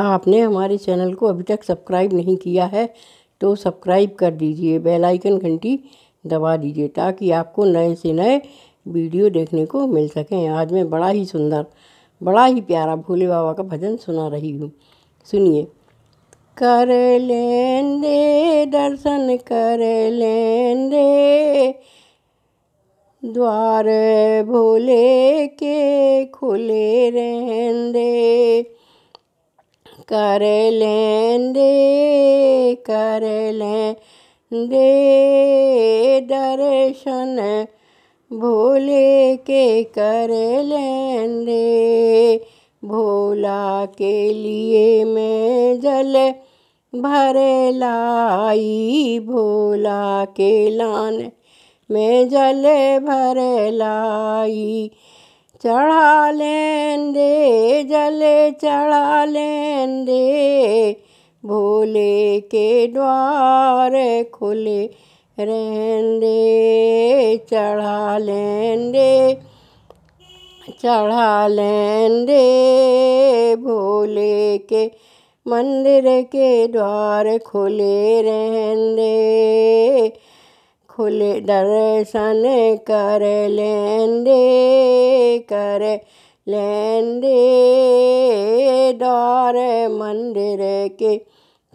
आपने हमारे चैनल को अभी तक सब्सक्राइब नहीं किया है तो सब्सक्राइब कर दीजिए बेल आइकन घंटी दबा दीजिए ताकि आपको नए से नए वीडियो देखने को मिल सकें आज मैं बड़ा ही सुंदर बड़ा ही प्यारा भोले बाबा का भजन सुना रही हूँ सुनिए कर लें दे दर्शन कर लें दे द्वार भोले के खुले रहें दे कर लें दे कर लें दे दर्शन भोले के कर लें दे भोला के लिए मैं जल भर लाई भोला के लान मैं जल भर लाई चढ़ा लें दे जल चढ़ा लें दे भोले के द्वार खुले रहें दे चढ़ा लें दे चढ़ा लें दे भोले के मंदिर के द्वार खुले रहें दे खुले दर्शन कर दे कर लेंदे द्वार मंदिर के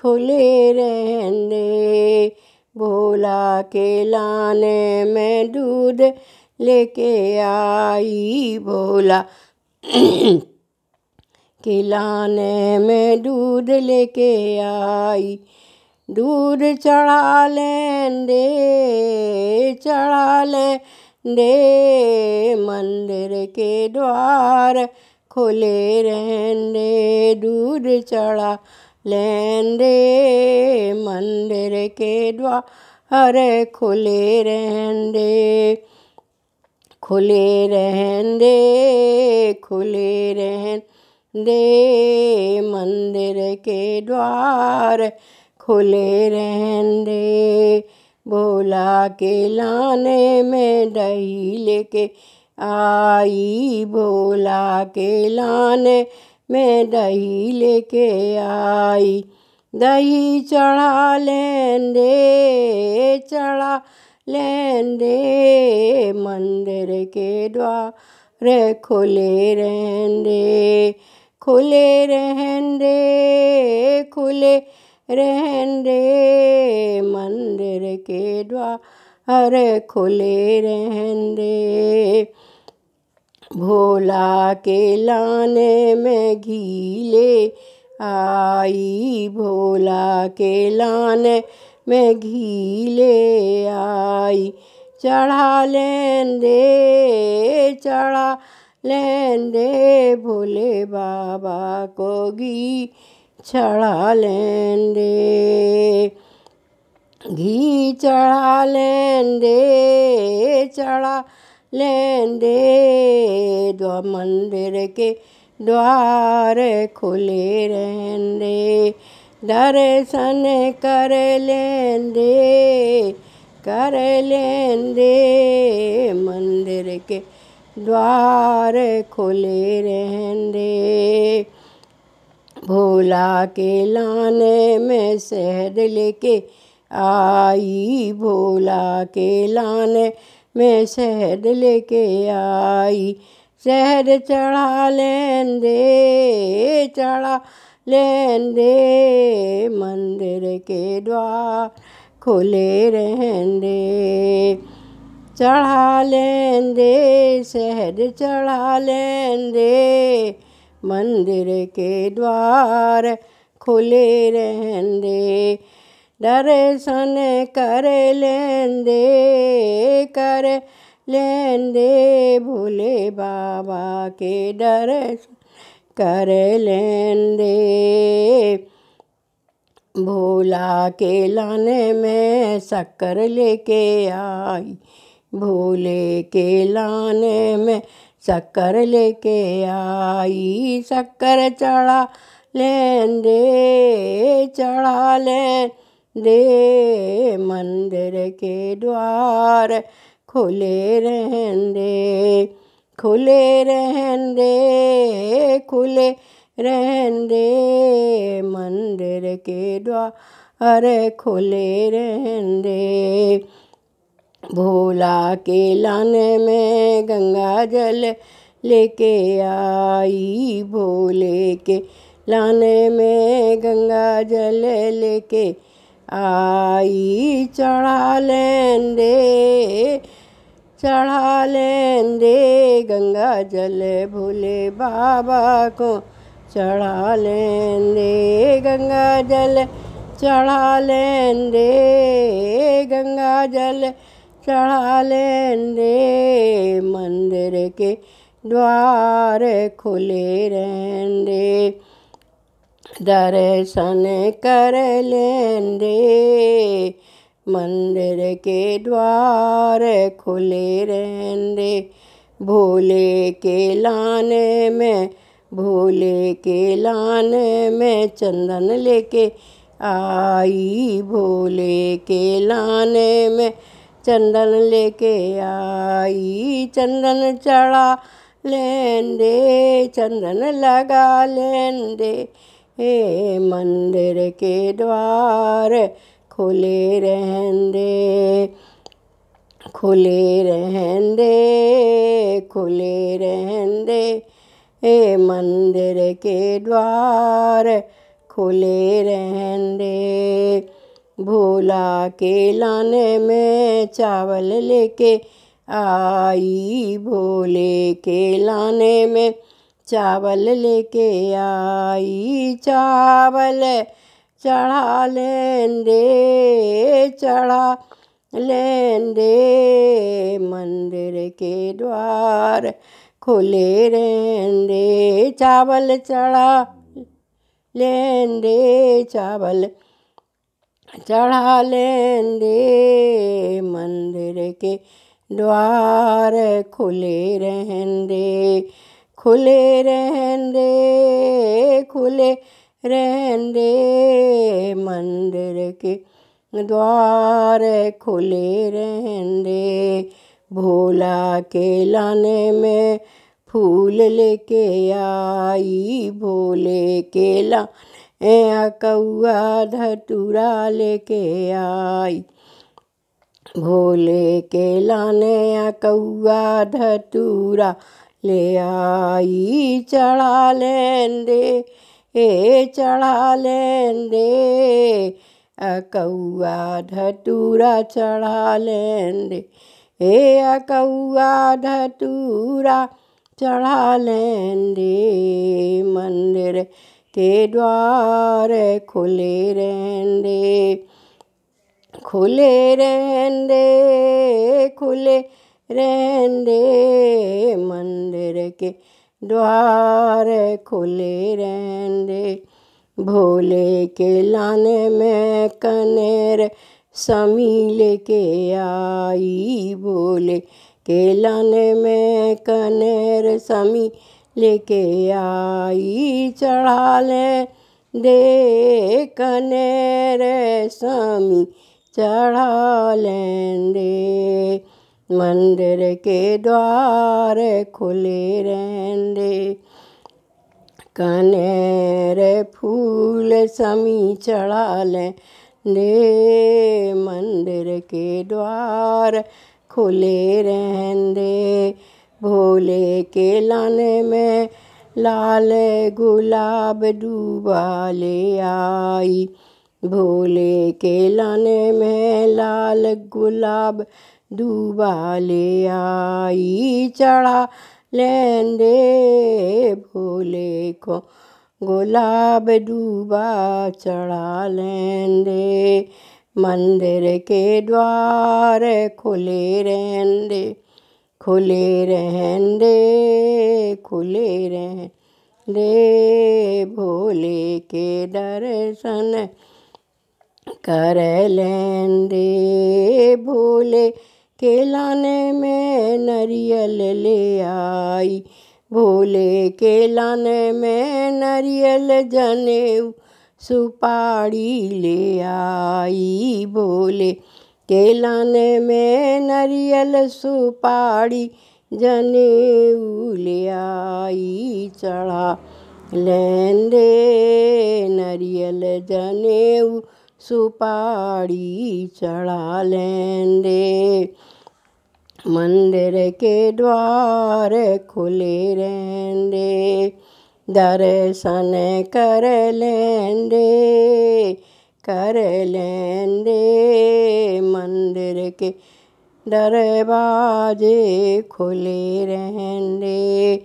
खुले दे भोला के लाने में दूध लेके आई भोला के लाने में दूध लेके आई दूर चढ़ा लें दे चढ़ा लें दे मंदिर के द्वार खुले रहें दे दूर चढ़ा लें दे मंदिर के द्वार खुले रहें दे खुले रहें दे खुले रहें दे मंदिर के द्वार खुले रहन दे भोला के लाने में दही लेके आई भोला के लाने में दही लेके आई दही चढ़ा लें दे चढ़ा लें दे मंदिर के द्वार खुले रहन दे खुले रहन दे खुले रहन रे मंदिर के द्वार खुले रहन रे भोला के लाने में घीले आई भोला के लाने में घीले आई चढ़ा लें रे चढ़ा लें रे भोले बाबा को घी चढ़ा लेंगे घी चढ़ा लेंगे चढ़ा लेंदे द्वा मंदिर के द्वार खुले रहेंगे दर्शन कर लेंगे कर लेंगे मंदिर के द्वार खुले रहेंगे भोला के लाने में शहद लेके आई भोला के लाने में शहद लेके आई शहद चढ़ा लें दे चढ़ा लें दे मंदिर के द्वार खुले रहें दे चढ़ा लें दे शहद चढ़ा लें दे मंदिर के द्वार खुले रहन दे दर्शन कर लेन दे कर लेन दे भोले बाबा के दर्शन कर लेन दे भोला के लाने में शक्कर लेके आई भोले के लाने में शक्कर लेके आई शक्कर चढ़ा लेन दे चढ़ा लेन दे मंदिर के द्वार खुले रहन दे खुले रहन दे खुले रहन दे मंदिर के द्वार खुले रहन दे भोला के लाने में गंगा जल लेके आई भोले के लाने में गंगा जल लेके आई चढ़ा लें दे चढ़ा लें दे गंगा जल भोले बाबा को चढ़ा लें दे गंगा जल चढ़ा लें दे, गंगा जल चढ़ा लें रे मंदिर के द्वार खुले रहें रे दर्शन कर लें रे मंदिर के द्वार खुले रहें रे भोले के लान में भोले के लान में चंदन लेके आई भोले के लाने में चंदन लेके आई चंदन चढ़ा लें दे चंदन लगा लें दे हे मंदिर के द्वार खुले रहें दे खुले रहें दे खुले रहें दे हे मंदिर के द्वार खुले रहें भोला के लाने में चावल लेके आई भोले के लाने में चावल लेके आई चावल चढ़ा लें दे चढ़ा लें दे मंदिर के द्वार खुले रें दे चावल चढ़ा लें दे चावल चढ़ा लेंदे मंदिर के द्वार खुले रहंदे खुले दे खुले रहंदे मंदिर के द्वार खुले रहंदे भोला के लाने में फूल लेके आई भोले के लाने ए कौआ धतूरा लेके आई भोले के लाने कौआ धतुरा ले आई चढ़ा लें दे ए चढ़ा लें दे कौआ धतूरा चढ़ा लें दे ए कौआ धतूरा चढ़ा लें दे मंदिर के द्वार खुले रहन खुले रहन खुले रहन मंदिर के द्वार खुले रहन भोले के लाने में कनेर समील के आई भोले के लाने में कनेर समी लेके आई चढ़ा ले दे रे स्वामी चढ़ा दे मंदिर के द्वार खुले कने रे फूल समी चढ़ा दे मंदिर के द्वार खुले दे भोले के लाने में लाल गुलाब डूबा ले आई भोले के लाने में लाल गुलाब डूबा ले आई चढ़ा लें दे भोले को गुलाब डूबा चढ़ा लें दे मंदिर के द्वार खुले रहें दे खुले रहन रे खुले रहन रे भोले के दर्शन कर लें रे भोले के लाने में नरियल ले आई भोले के लाने में नरियल जनेऊ सुपारी ले आई भोले केलन में नरियल सुपाड़ी जनेऊ ले आई चढ़ा लेन नरियल जनेऊ सुपाड़ी चढ़ा लेन रे मंदिर के द्वार खुले रहन दर्शन कर लेन कर लें रे मंदिर के दरवाजे खुले रहन रे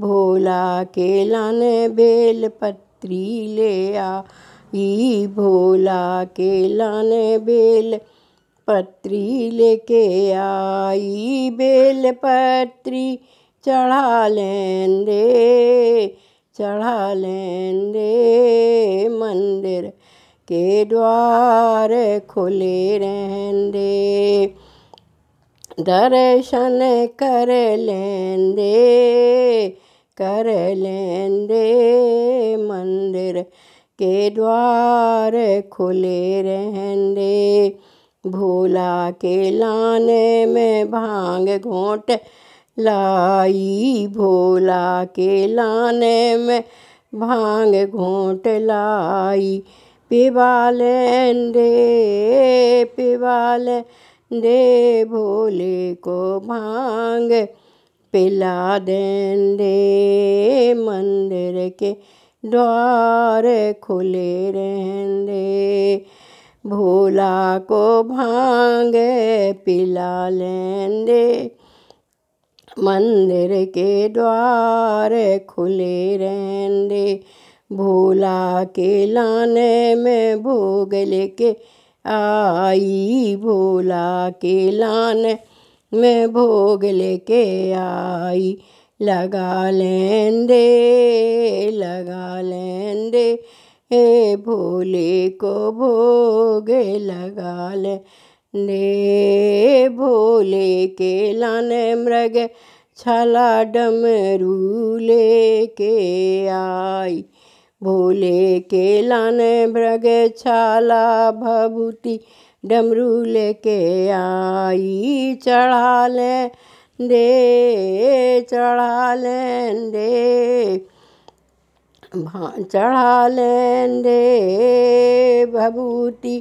भोला के लन बेल पत्री ले आई भोला के लन बेल पत्री लेके आई बेल पत्री चढ़ा लें रे चढ़ा लें रे मंदिर के द्वार खुले दे दर्शन कर दे कर दे मंदिर के द्वार खुले दे भोला के लाने में भांग घोट लाई भोला के लाने में भांग घोट लाई दे पिबालेंदे दे भोले को भांग पिला दे मंदिर के द्वार खुले दे भोला को भांग पिला लें दे मंदिर के द्वार खुले दे भोला के लाने में भोग लेके आई भोला के लाने में भोग लेके आई लगा लें दे लगा लें दे हे भोले को भोग लगा ले ने भोले के लाने मृग छला डमरू लेके आई भोले के लाने भ्रग छाला भभूति डमरू लेके आई चढ़ा लें दे चढ़ा लें दे चढ़ा लें दे भभूति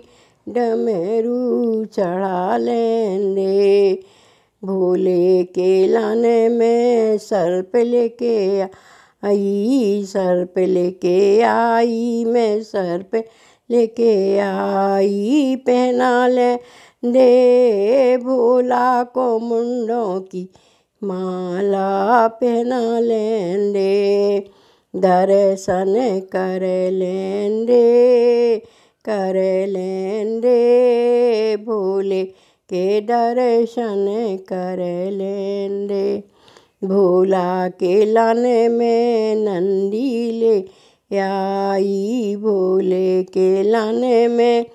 डमरू चढ़ा लें दे भोले के लाने में सर्प लेके आ आई सर पे लेके आई मैं सर पे लेके आई पहना ले दे भोला को मुंडों की माला पहना लें दे दर्शन कर लें दे कर लें दे भोले के दर्शन कर लें दे भोला के लाने में नंदी ले आई भोले के लाने में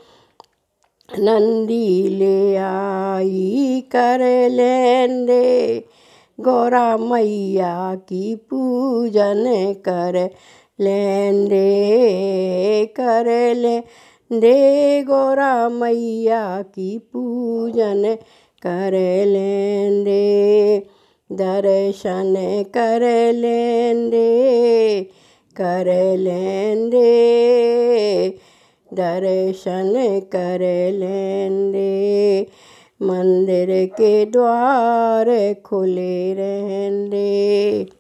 नंदी ले आई कर लें दे गौरा मैया की पूजन कर लें दे कर लें दे गौरा मैया की पूजन कर लें दे दर्शन कर लें रे कर लें रे दर्शन कर लें रे मंदिर के द्वार खुले रहें रे